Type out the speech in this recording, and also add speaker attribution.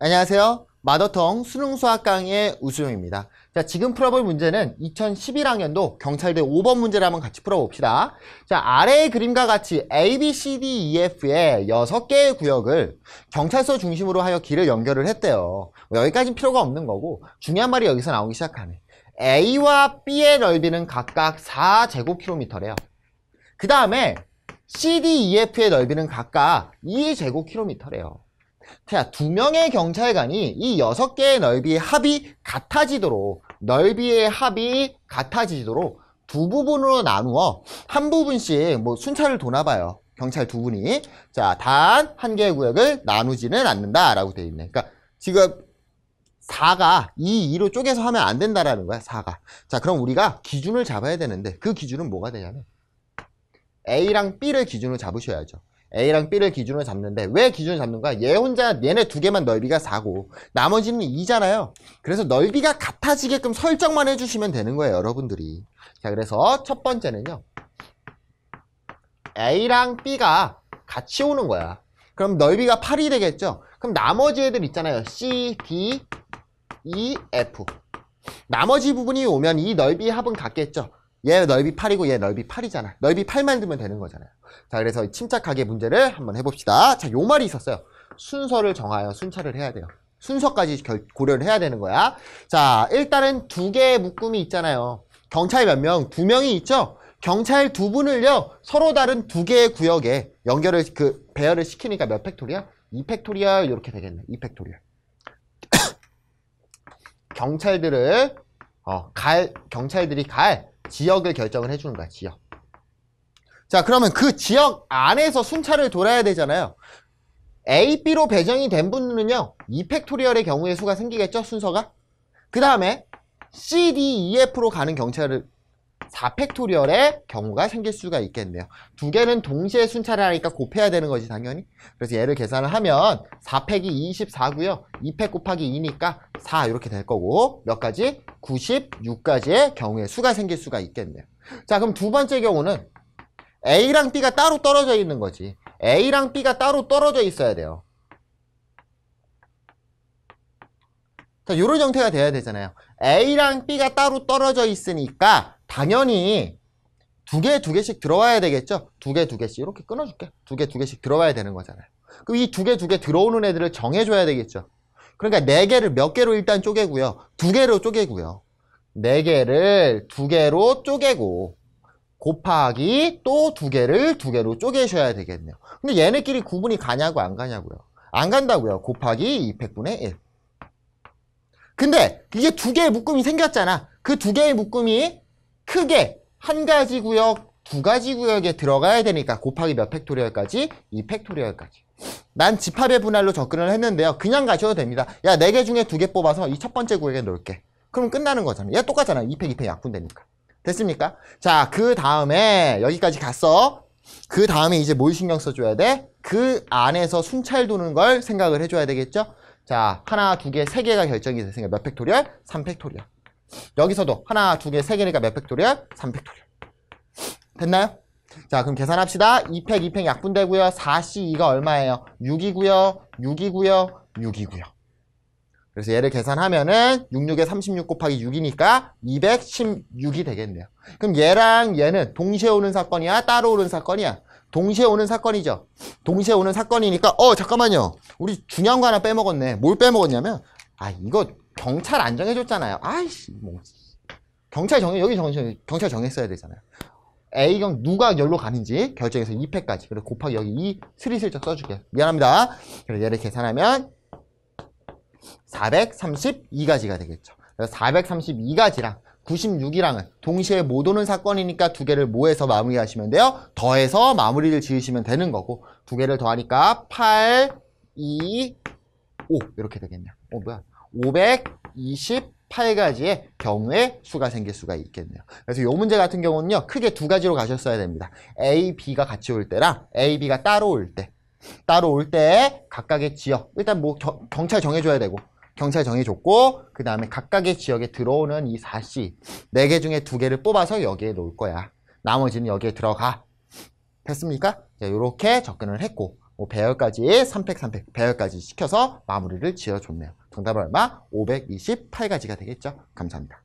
Speaker 1: 안녕하세요. 마더텅 수능 수학 강의 우수용입니다. 자, 지금 풀어볼 문제는 2011학년도 경찰대 5번 문제를 한번 같이 풀어봅시다. 자, 아래의 그림과 같이 A, B, C, D, E, F의 6개의 구역을 경찰서 중심으로 하여 길을 연결을 했대요. 뭐 여기까지는 필요가 없는 거고 중요한 말이 여기서 나오기 시작하네. A와 B의 넓이는 각각 4제곱킬로미터래요. 그 다음에 C, D, E, F의 넓이는 각각 2제곱킬로미터래요. 자, 두 명의 경찰관이 이 여섯 개의 넓이의 합이 같아지도록 넓이의 합이 같아지도록 두 부분으로 나누어 한 부분씩 뭐 순찰을 도나 봐요. 경찰 두 분이 자, 단 한 개의 구역을 나누지는 않는다라고 돼 있네. 그러니까 지금 4가 2, 2로 쪼개서 하면 안 된다라는 거야, 4가. 자, 그럼 우리가 기준을 잡아야 되는데 그 기준은 뭐가 되냐면 A랑 B를 기준으로 잡으셔야죠. A랑 B를 기준으로 잡는데 왜 기준을 잡는가? 얘 혼자 얘네 두 개만 넓이가 4고 나머지는 2잖아요. 그래서 넓이가 같아지게끔 설정만 해주시면 되는 거예요. 여러분들이. 자 그래서 첫 번째는요. A랑 B가 같이 오는 거야. 그럼 넓이가 8이 되겠죠? 그럼 나머지 애들 있잖아요. C, D, E, F. 나머지 부분이 오면 이 넓이 합은 같겠죠? 얘 넓이 8이고 얘 넓이 8이잖아. 넓이 8만 들면 되는 거잖아요. 자, 그래서 침착하게 문제를 한번 해봅시다. 자, 요 말이 있었어요. 순서를 정하여 순찰을 해야 돼요. 순서까지 결, 고려를 해야 되는 거야. 자, 일단은 두 개의 묶음이 있잖아요. 경찰 몇 명? 두 명이 있죠? 경찰 두 분을요, 서로 다른 두 개의 구역에 연결을, 그, 배열을 시키니까 몇 팩토리야? 2팩토리얼, 이렇게 되겠네. 2팩토리얼. 경찰들을, 어, 갈, 경찰들이 갈, 지역을 결정을 해주는 거야, 지역. 자, 그러면 그 지역 안에서 순찰을 돌아야 되잖아요. A, B로 배정이 된 분은요, 2팩토리얼의 경우의 수가 생기겠죠, 순서가? 그 다음에 C, D, E, F로 가는 경찰을 4팩토리얼의 경우가 생길 수가 있겠네요. 두 개는 동시에 순찰을 하니까 곱해야 되는 거지 당연히. 그래서 얘를 계산을 하면 4팩이 24고요. 2팩 곱하기 2니까 4 이렇게 될 거고 몇 가지? 96가지의 경우에 수가 생길 수가 있겠네요. 자 그럼 두 번째 경우는 A랑 B가 따로 떨어져 있는 거지. A랑 B가 따로 떨어져 있어야 돼요. 자, 요런 형태가 돼야 되잖아요. A랑 B가 따로 떨어져 있으니까 당연히 두 개, 두 개씩 들어와야 되겠죠? 두 개, 두 개씩. 이렇게 끊어줄게. 두 개, 두 개씩 들어와야 되는 거잖아요. 그럼 이 두 개, 두 개 들어오는 애들을 정해줘야 되겠죠? 그러니까 네 개를 몇 개로 일단 쪼개고요. 두 개로 쪼개고요. 네 개를 두 개로 쪼개고, 곱하기 또 두 개를 두 개로 쪼개셔야 되겠네요. 근데 얘네끼리 구분이 가냐고 안 가냐고요. 안 간다고요. 곱하기 200분의 1. 근데 이게 두 개의 묶음이 생겼잖아. 그 두 개의 묶음이 크게 한 가지 구역, 두 가지 구역에 들어가야 되니까 곱하기 몇 팩토리얼까지? 이 팩토리얼까지. 난 집합의 분할로 접근을 했는데요. 그냥 가셔도 됩니다. 야, 네 개 중에 두 개 뽑아서 이 첫 번째 구역에 넣을게. 그럼 끝나는 거잖아. 얘 똑같잖아. 2팩, 2팩 약분되니까. 됐습니까? 자, 그 다음에 여기까지 갔어. 그 다음에 이제 뭘 신경 써줘야 돼? 그 안에서 순찰 도는 걸 생각을 해줘야 되겠죠? 자, 하나, 두 개, 세 개가 결정이 됐으니까 몇 팩토리얼? 3팩토리얼. 여기서도 하나, 두 개, 세 개니까 몇 팩토리얼? 3팩토리얼. 됐나요? 자, 그럼 계산합시다. 2팩, 2팩 약분되고요. 4C2가 얼마예요? 6이고요. 6이고요. 6이고요. 그래서 얘를 계산하면은 66에 36 곱하기 6이니까 216이 되겠네요. 그럼 얘랑 얘는 동시에 오는 사건이야? 따로 오는 사건이야? 동시에 오는 사건이죠. 동시에 오는 사건이니까 어 잠깐만요. 우리 중요한 거 하나 빼먹었네. 뭘 빼먹었냐면 아 이거 경찰 안 정해줬잖아요. 아이씨, 뭐. 경찰 정해, 여기 정 경찰 정했어야 되잖아요. A경 누가 열로 가는지 결정해서 2패까지. 그리고 곱하기 여기 2 슬슬쩍 써줄게요. 미안합니다. 그래서 얘를 계산하면 432가지가 되겠죠. 그래서 432가지랑 96이랑은 동시에 못 오는 사건이니까 두 개를 모해서 마무리하시면 돼요. 더해서 마무리를 지으시면 되는 거고 두 개를 더하니까 8, 2, 5 이렇게 되겠네요. 어 뭐야? 528가지의 경우의 수가 생길 수가 있겠네요. 그래서 이 문제 같은 경우는요. 크게 두 가지로 가셨어야 됩니다. A, B가 같이 올 때랑 A, B가 따로 올 때. 따로 올 때 각각의 지역. 일단 뭐 겨, 경찰 정해줘야 되고 경찰 정해줬고 그 다음에 각각의 지역에 들어오는 이 4시 4개 중에 2개를 뽑아서 여기에 놓을 거야. 나머지는 여기에 들어가. 됐습니까? 이렇게 접근을 했고 뭐 배열까지 3팩 3팩 배열까지 시켜서 마무리를 지어줬네요. 정답은 얼마? 528가지가 되겠죠. 감사합니다.